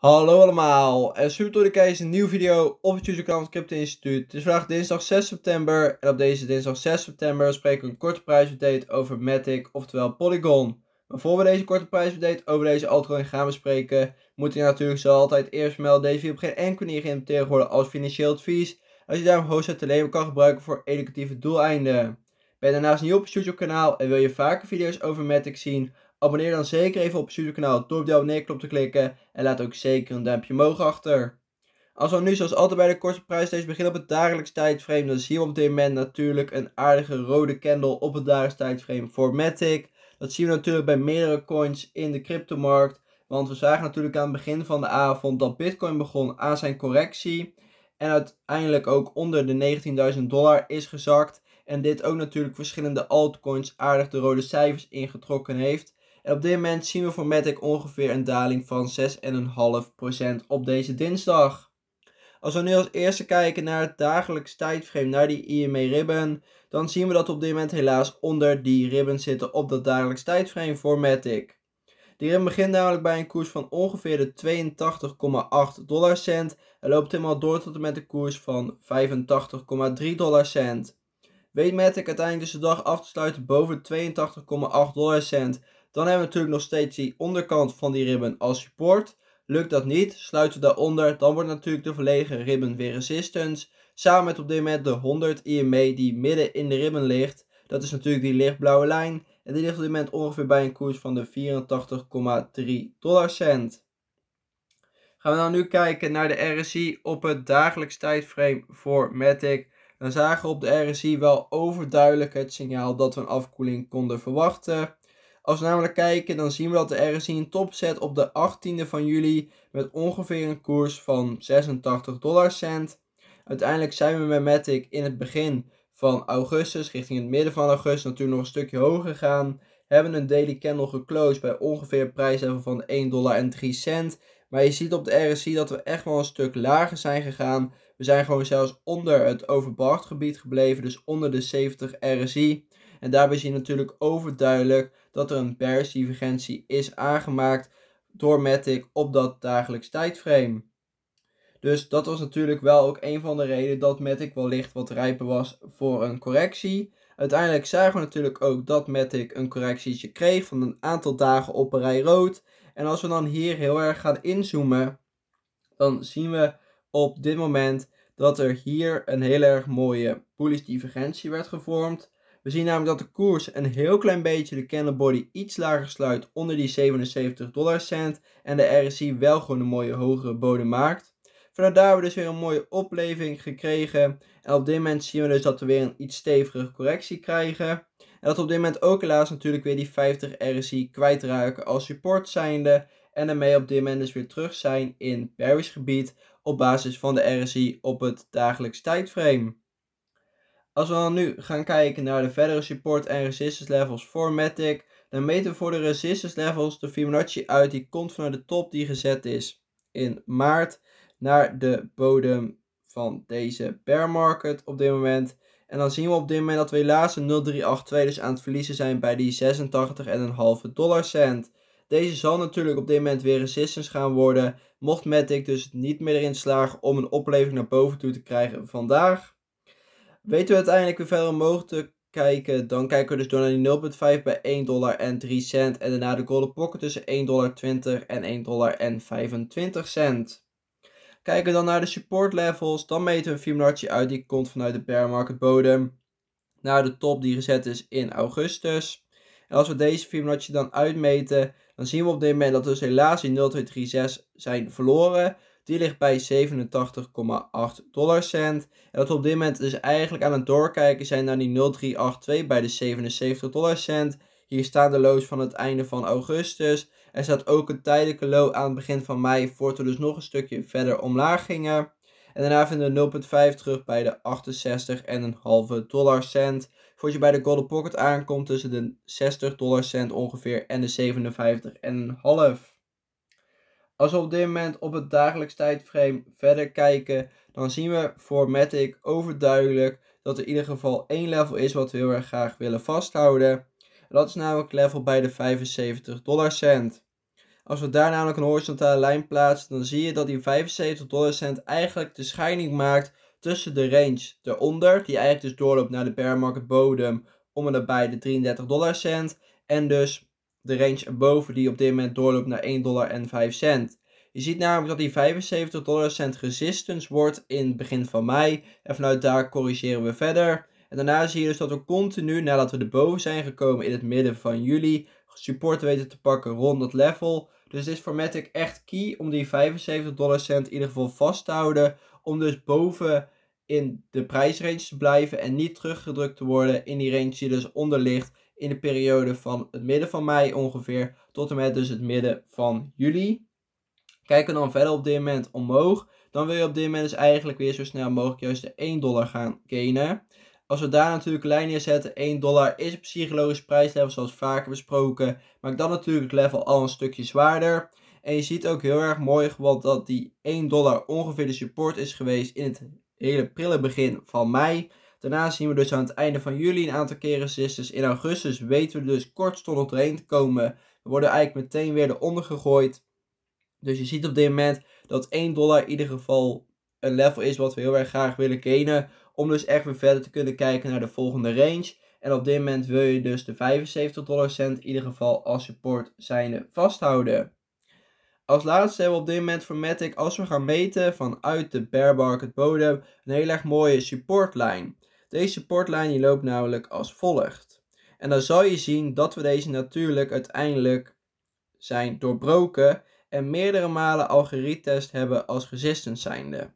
Hallo allemaal en super door de kijkers een nieuwe video op het YouTube kanaal Crypto Instituut. Het is vandaag dinsdag 6 september en op deze dinsdag 6 september spreken we een korte prijsupdate over Matic, oftewel Polygon. Maar voor we deze korte prijsupdate over deze altcoin gaan bespreken, moet je natuurlijk zo altijd eerst melden deze op geen enkele manier worden als financieel advies. Als je daarom host te leven kan gebruiken voor educatieve doeleinden. Ben je daarnaast nieuw op het YouTube kanaal en wil je vaker video's over Matic zien, Abonneer dan zeker even op het kanaal door op de abonneerknop te klikken en laat ook zeker een duimpje omhoog achter. Als we nu zoals altijd bij de kortste deze beginnen op het dagelijks tijdframe, dan zien we op dit moment natuurlijk een aardige rode candle op het dagelijks tijdframe voor Matic. Dat zien we natuurlijk bij meerdere coins in de cryptomarkt, want we zagen natuurlijk aan het begin van de avond dat Bitcoin begon aan zijn correctie en uiteindelijk ook onder de 19.000 dollar is gezakt. En dit ook natuurlijk verschillende altcoins aardig de rode cijfers ingetrokken heeft. En op dit moment zien we voor Matic ongeveer een daling van 6,5% op deze dinsdag. Als we nu als eerste kijken naar het dagelijks tijdframe, naar die IMA e ribben, dan zien we dat we op dit moment helaas onder die ribben zitten op dat dagelijks tijdframe voor Matic. Die ribben begint namelijk bij een koers van ongeveer de 82,8 dollar cent en loopt helemaal door tot en met een koers van 85,3 dollar cent. Weet Matic uiteindelijk dus de dag af te sluiten boven 82,8 dollar cent, dan hebben we natuurlijk nog steeds die onderkant van die ribben als support. Lukt dat niet, sluiten we daaronder, dan wordt natuurlijk de volledige ribben weer resistance. Samen met op dit moment de 100 IMA die midden in de ribben ligt. Dat is natuurlijk die lichtblauwe lijn. En die ligt op dit moment ongeveer bij een koers van de 84,3 dollar cent. Gaan we dan nou nu kijken naar de RSI op het dagelijks tijdframe voor Matic. Dan zagen we op de RSI wel overduidelijk het signaal dat we een afkoeling konden verwachten. Als we namelijk kijken, dan zien we dat de RSI een top zet op de 18e van juli met ongeveer een koers van 86 cent. Uiteindelijk zijn we met Matic in het begin van augustus, richting het midden van augustus, natuurlijk nog een stukje hoger gegaan. Hebben een daily candle geclosed bij ongeveer prijs van 1 dollar en 3 cent. Maar je ziet op de RSI dat we echt wel een stuk lager zijn gegaan. We zijn gewoon zelfs onder het overbracht gebied gebleven, dus onder de 70 RSI. En daarbij zie je natuurlijk overduidelijk dat er een bearish-divergentie is aangemaakt door Matic op dat dagelijks tijdframe. Dus dat was natuurlijk wel ook een van de redenen dat Matic wellicht wat rijper was voor een correctie. Uiteindelijk zagen we natuurlijk ook dat Matic een correctietje kreeg van een aantal dagen op een rij rood. En als we dan hier heel erg gaan inzoomen, dan zien we op dit moment dat er hier een heel erg mooie bullish divergentie werd gevormd. We zien namelijk dat de koers een heel klein beetje de body iets lager sluit onder die 77 dollar cent. En de RSI wel gewoon een mooie hogere bodem maakt. Vanuit daar hebben we dus weer een mooie opleving gekregen. En op dit moment zien we dus dat we weer een iets stevige correctie krijgen. En dat we op dit moment ook helaas natuurlijk weer die 50 RSI kwijtraken als support zijnde. En daarmee op dit moment dus weer terug zijn in bearish gebied op basis van de RSI op het dagelijks tijdframe. Als we dan nu gaan kijken naar de verdere support en resistance levels voor Matic, dan meten we voor de resistance levels de Fibonacci uit die komt vanuit de top die gezet is in maart naar de bodem van deze bear market op dit moment. En dan zien we op dit moment dat we helaas een 0,382 dus aan het verliezen zijn bij die 86,5 dollar cent. Deze zal natuurlijk op dit moment weer resistance gaan worden. Mocht Matic dus niet meer erin slagen om een opleving naar boven toe te krijgen vandaag. Weten we uiteindelijk weer verder omhoog te kijken, dan kijken we dus door naar die 0,5 bij 1 dollar en 3 cent. En daarna de golden pocket tussen 1,20 dollar en 1 dollar en 25 cent. Kijken we dan naar de support levels, dan meten we een Fibonacci uit die komt vanuit de bear market bodem naar de top die gezet is in augustus. En als we deze Fibonacci dan uitmeten, dan zien we op dit moment dat we dus helaas die 0,236 zijn verloren. Die ligt bij 87,8 cent En dat we op dit moment dus eigenlijk aan het doorkijken zijn naar die 0382 bij de 77 cent. Hier staan de lows van het einde van augustus. Er staat ook een tijdelijke low aan het begin van mei, voordat we dus nog een stukje verder omlaag gingen. En daarna vinden we 0,5 terug bij de 68,5 dollar cent. Voordat je bij de Golden Pocket aankomt tussen de 60 dollar cent ongeveer en de 57,5. Als we op dit moment op het dagelijks tijdframe verder kijken, dan zien we voor Matic overduidelijk dat er in ieder geval één level is wat we heel erg graag willen vasthouden. En dat is namelijk level bij de 75 dollar cent. Als we daar namelijk een horizontale lijn plaatsen, dan zie je dat die 75 dollar cent eigenlijk de scheiding maakt tussen de range eronder, die eigenlijk dus doorloopt naar de bear market bodem, om en nabij de 33 dollar cent, en dus de range erboven die op dit moment doorloopt naar 1 dollar en cent. Je ziet namelijk dat die 75 dollar cent resistance wordt in het begin van mei. En vanuit daar corrigeren we verder. En daarna zie je dus dat we continu, nadat we erboven zijn gekomen in het midden van juli, support weten te pakken rond dat level. Dus het is voor Matic echt key om die 75 dollar cent in ieder geval vast te houden. Om dus boven in de prijsrange te blijven en niet teruggedrukt te worden in die range die dus onder ligt in de periode van het midden van mei ongeveer tot en met dus het midden van juli. Kijken we dan verder op dit moment omhoog. Dan wil je op dit moment dus eigenlijk weer zo snel mogelijk juist de 1 dollar gaan gainen. Als we daar natuurlijk een lijn neerzetten, 1 dollar is een psychologisch prijslevel zoals vaker besproken. Maakt dan natuurlijk het level al een stukje zwaarder. En je ziet ook heel erg mooi gewoon dat die 1 dollar ongeveer de support is geweest in het hele prille begin van mei. Daarna zien we dus aan het einde van juli een aantal keren sisters. In augustus weten we dus kortstondig doorheen te komen. We worden eigenlijk meteen weer eronder gegooid. Dus je ziet op dit moment dat 1 dollar in ieder geval een level is wat we heel erg graag willen kennen. Om dus echt weer verder te kunnen kijken naar de volgende range. En op dit moment wil je dus de 75 dollar cent in ieder geval als support zijnde vasthouden. Als laatste hebben we op dit moment voor Matic, als we gaan meten vanuit de bear market bodem, een heel erg mooie supportlijn. Deze supportlijn die loopt namelijk als volgt. En dan zal je zien dat we deze natuurlijk uiteindelijk zijn doorbroken en meerdere malen al hebben als resistance zijnde.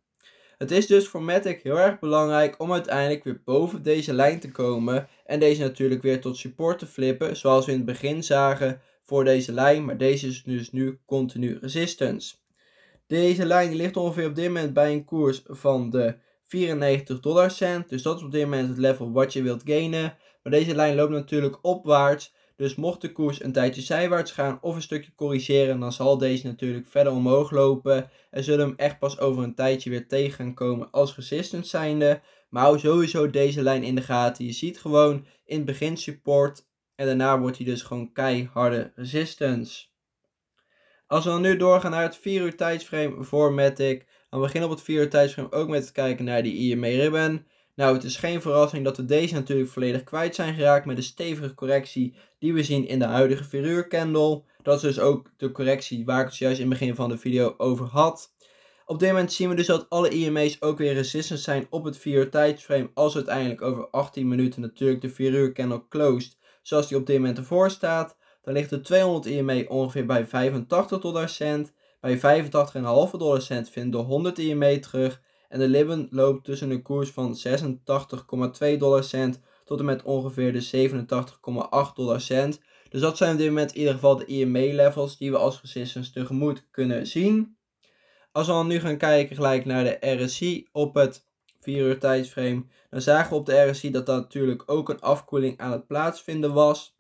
Het is dus voor Matic heel erg belangrijk om uiteindelijk weer boven deze lijn te komen en deze natuurlijk weer tot support te flippen zoals we in het begin zagen voor deze lijn, maar deze is dus nu continu resistance. Deze lijn ligt ongeveer op dit moment bij een koers van de 94 dollar cent. Dus dat is op dit moment het level wat je wilt gainen. Maar deze lijn loopt natuurlijk opwaarts. Dus mocht de koers een tijdje zijwaarts gaan of een stukje corrigeren, dan zal deze natuurlijk verder omhoog lopen. En zullen hem echt pas over een tijdje weer tegen gaan komen als resistance zijnde. Maar hou sowieso deze lijn in de gaten. Je ziet gewoon in het begin support en daarna wordt hij dus gewoon keiharde resistance. Als we dan nu doorgaan naar het 4 uur tijdsframe voor Matic. Dan beginnen op het 4 uur tijdsframe ook met het kijken naar die IMA e Ribbon. Nou, het is geen verrassing dat we deze natuurlijk volledig kwijt zijn geraakt met de stevige correctie die we zien in de huidige 4 uur candle. Dat is dus ook de correctie waar ik het juist in het begin van de video over had. Op dit moment zien we dus dat alle IMA's ook weer resistant zijn op het 4 uur tijdsframe. Als uiteindelijk over 18 minuten natuurlijk de 4 uur candle closed. Zoals die op dit moment ervoor staat dan ligt de 200 IME ongeveer bij 85 dollar cent. Bij 85,5 dollar cent vindt de 100 IME terug. En de Libben loopt tussen een koers van 86,2 dollar cent tot en met ongeveer de 87,8 dollar cent. Dus dat zijn op dit moment in ieder geval de EMA levels die we als resistance tegemoet kunnen zien. Als we dan nu gaan kijken gelijk naar de RSI op het 4 uur tijdsframe. Dan zagen we op de RSI dat daar natuurlijk ook een afkoeling aan het plaatsvinden was.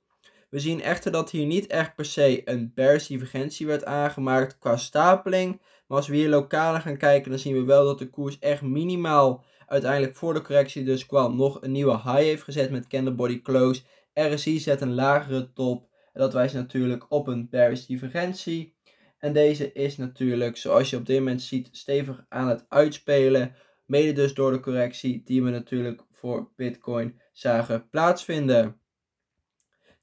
We zien echter dat hier niet echt per se een divergentie werd aangemaakt qua stapeling. Maar als we hier lokaler gaan kijken, dan zien we wel dat de koers echt minimaal uiteindelijk voor de correctie dus kwam nog een nieuwe high heeft gezet met candlebody close. RSI zet een lagere top. En dat wijst natuurlijk op een bearish divergentie. En deze is natuurlijk, zoals je op dit moment ziet, stevig aan het uitspelen. Mede dus door de correctie die we natuurlijk voor Bitcoin zagen plaatsvinden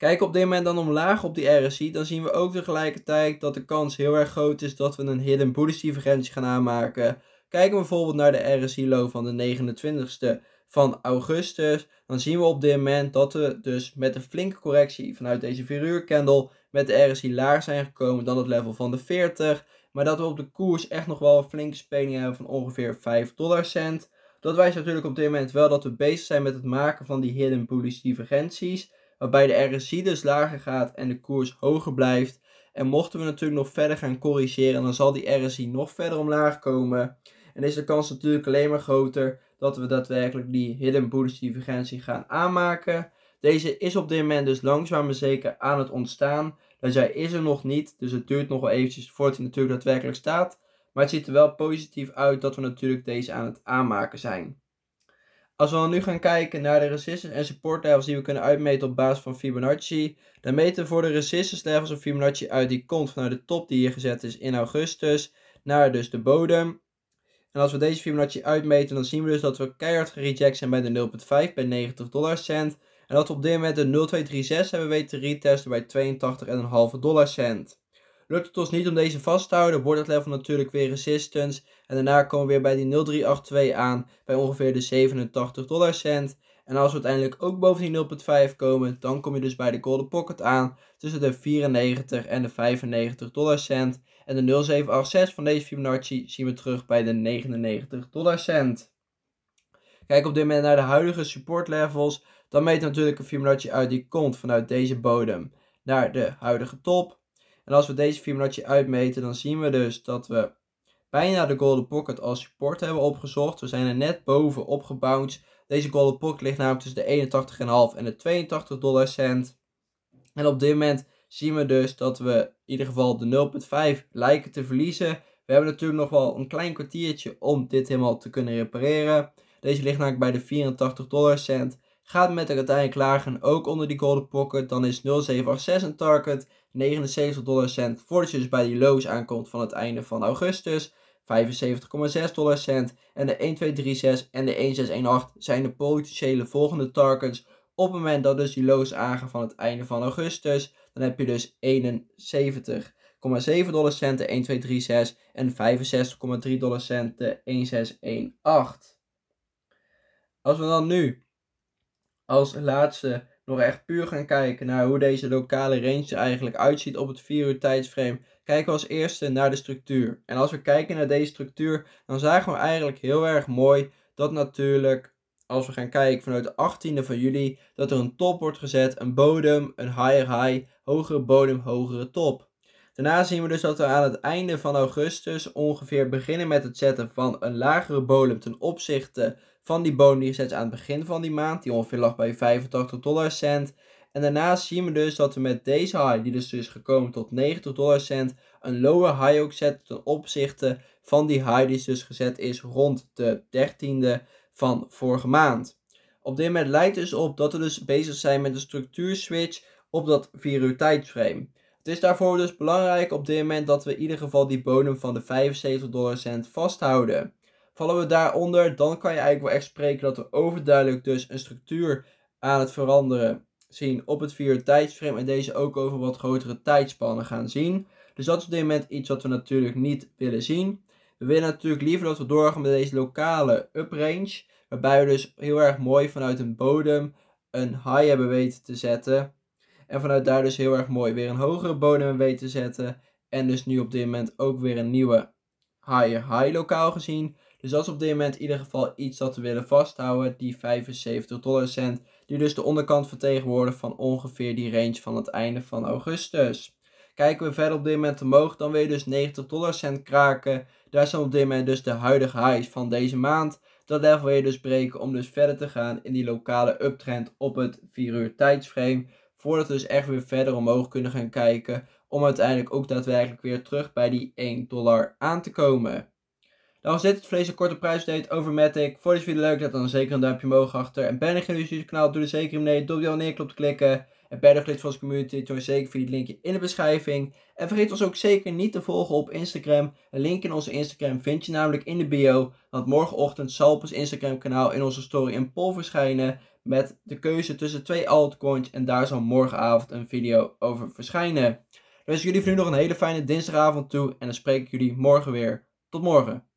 we op dit moment dan omlaag op die RSI, dan zien we ook tegelijkertijd dat de kans heel erg groot is dat we een hidden bullish divergentie gaan aanmaken. Kijken we bijvoorbeeld naar de RSI low van de 29 e van augustus, dan zien we op dit moment dat we dus met een flinke correctie vanuit deze 4 uur candle met de RSI laag zijn gekomen dan het level van de 40, maar dat we op de koers echt nog wel een flinke speling hebben van ongeveer 5 dollar cent. Dat wijst natuurlijk op dit moment wel dat we bezig zijn met het maken van die hidden bullish divergenties waarbij de RSI dus lager gaat en de koers hoger blijft. En mochten we natuurlijk nog verder gaan corrigeren, dan zal die RSI nog verder omlaag komen. En is de kans natuurlijk alleen maar groter dat we daadwerkelijk die hidden bullish divergentie gaan aanmaken. Deze is op dit moment dus langzaam maar zeker aan het ontstaan. Dus nou, hij is er nog niet, dus het duurt nog wel eventjes voordat hij natuurlijk daadwerkelijk staat. Maar het ziet er wel positief uit dat we natuurlijk deze aan het aanmaken zijn. Als we dan nu gaan kijken naar de resistance en support levels die we kunnen uitmeten op basis van Fibonacci, dan meten we voor de resistance levels op Fibonacci uit die komt vanuit de top die hier gezet is in augustus naar dus de bodem. En als we deze Fibonacci uitmeten, dan zien we dus dat we keihard gereject zijn bij de 0,5 bij 90 dollar cent. En dat we op dit moment de 0,236 hebben weten te retesten bij 82,5 dollar cent. Lukt het ons niet om deze vast te houden, wordt het level natuurlijk weer resistance. En daarna komen we weer bij die 0382 aan, bij ongeveer de 87 dollar cent. En als we uiteindelijk ook boven die 0.5 komen, dan kom je dus bij de Golden Pocket aan. Tussen de 94 en de 95 dollar cent. En de 0786 van deze Fibonacci zien we terug bij de 99 dollar cent. Kijk op dit moment naar de huidige support levels. Dan meet natuurlijk een Fibonacci uit die komt vanuit deze bodem naar de huidige top. En als we deze Fibonacci uitmeten, dan zien we dus dat we bijna de golden pocket als support hebben opgezocht. We zijn er net boven opgebounced. Deze golden pocket ligt namelijk tussen de 81,5 en de 82 dollar cent. En op dit moment zien we dus dat we in ieder geval de 0,5 lijken te verliezen. We hebben natuurlijk nog wel een klein kwartiertje om dit helemaal te kunnen repareren. Deze ligt namelijk bij de 84 dollar cent. Gaat met de uiteindelijk lagen ook onder die golden pocket, dan is 0,786 een target. 79 cent Voordat je dus bij die lows aankomt van het einde van augustus. 75,6 dollar cent En de 1236 en de 1618 zijn de potentiële volgende targets. Op het moment dat dus die lows aangaan van het einde van augustus. Dan heb je dus 71. dollar de 1236 en 65,3 dollar de 1618. Als we dan nu als laatste door echt puur gaan kijken naar hoe deze lokale range eigenlijk uitziet op het 4 uur tijdsframe, kijken we als eerste naar de structuur. En als we kijken naar deze structuur, dan zagen we eigenlijk heel erg mooi dat natuurlijk, als we gaan kijken vanuit de 18e van juli, dat er een top wordt gezet, een bodem, een higher high, hogere bodem, hogere top. Daarna zien we dus dat we aan het einde van augustus ongeveer beginnen met het zetten van een lagere bodem ten opzichte van die die gezet aan het begin van die maand, die ongeveer lag bij 85 dollar cent. En daarnaast zien we dus dat we met deze high, die dus is gekomen tot 90 dollar cent, een lower high ook zetten ten opzichte van die high die dus gezet is rond de 13e van vorige maand. Op dit moment lijkt dus op dat we dus bezig zijn met een structuurswitch op dat 4 uur tijdframe. Het is daarvoor dus belangrijk op dit moment dat we in ieder geval die bodem van de 75 dollar cent vasthouden. Vallen we daaronder, dan kan je eigenlijk wel echt spreken dat we overduidelijk dus een structuur aan het veranderen zien op het vier tijdsframe. En deze ook over wat grotere tijdspannen gaan zien. Dus dat is op dit moment iets wat we natuurlijk niet willen zien. We willen natuurlijk liever dat we doorgaan met deze lokale uprange. Waarbij we dus heel erg mooi vanuit een bodem een high hebben weten te zetten. En vanuit daar dus heel erg mooi weer een hogere bodem weten te zetten. En dus nu op dit moment ook weer een nieuwe higher high lokaal gezien. Dus dat is op dit moment in ieder geval iets dat we willen vasthouden, die 75 dollar cent, die dus de onderkant vertegenwoordigt van ongeveer die range van het einde van augustus. Kijken we verder op dit moment omhoog, dan wil je dus 90 dollar cent kraken. Daar zijn op dit moment dus de huidige highs van deze maand. Dat level wil je dus breken om dus verder te gaan in die lokale uptrend op het 4 uur tijdsframe. Voordat we dus echt weer verder omhoog kunnen gaan kijken om uiteindelijk ook daadwerkelijk weer terug bij die 1 dollar aan te komen. Dan was dit het Vlees een Korte Prijsdate over Matic. Vond je het video leuk, laat dan zeker een duimpje omhoog achter. En ben dus je geen YouTube kanaal, doe er zeker nee. Doe je nee, te klikken. En ben je lid van onze community, join zeker via het linkje in de beschrijving. En vergeet ons ook zeker niet te volgen op Instagram. Een link in onze Instagram vind je namelijk in de bio. Want morgenochtend zal op ons Instagram kanaal in onze story een poll verschijnen. Met de keuze tussen twee altcoins. En daar zal morgenavond een video over verschijnen. Dan wens ik jullie voor nu nog een hele fijne dinsdagavond toe. En dan spreek ik jullie morgen weer. Tot morgen.